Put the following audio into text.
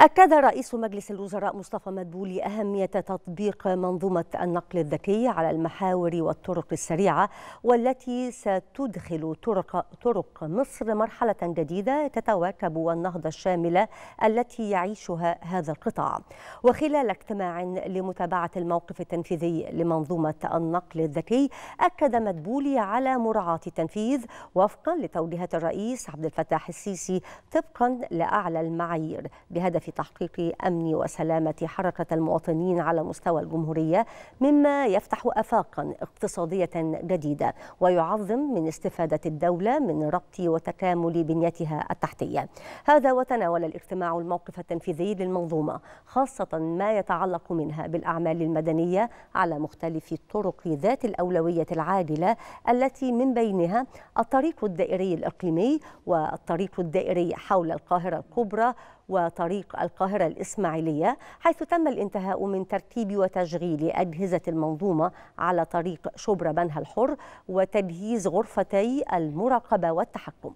أكد رئيس مجلس الوزراء مصطفى مدبولي أهمية تطبيق منظومة النقل الذكي على المحاور والطرق السريعة والتي ستدخل طرق, طرق مصر مرحلة جديدة تتواكب النهضة الشاملة التي يعيشها هذا القطاع وخلال اجتماع لمتابعة الموقف التنفيذي لمنظومة النقل الذكي أكد مدبولي على مراعاة التنفيذ وفقا لتوجيهات الرئيس عبد الفتاح السيسي طبقا لأعلى المعايير بهدف في تحقيق أمن وسلامة حركة المواطنين على مستوى الجمهورية مما يفتح آفاقا اقتصادية جديدة ويعظم من استفادة الدولة من ربط وتكامل بنيتها التحتية هذا وتناول الاجتماع الموقف التنفيذي للمنظومة خاصة ما يتعلق منها بالأعمال المدنية على مختلف الطرق ذات الأولوية العاجلة التي من بينها الطريق الدائري الإقليمي والطريق الدائري حول القاهرة الكبرى وطريق القاهرة الإسماعيلية حيث تم الانتهاء من ترتيب وتشغيل أجهزة المنظومة على طريق شبرا بنها الحر وتجهيز غرفتي المراقبة والتحكم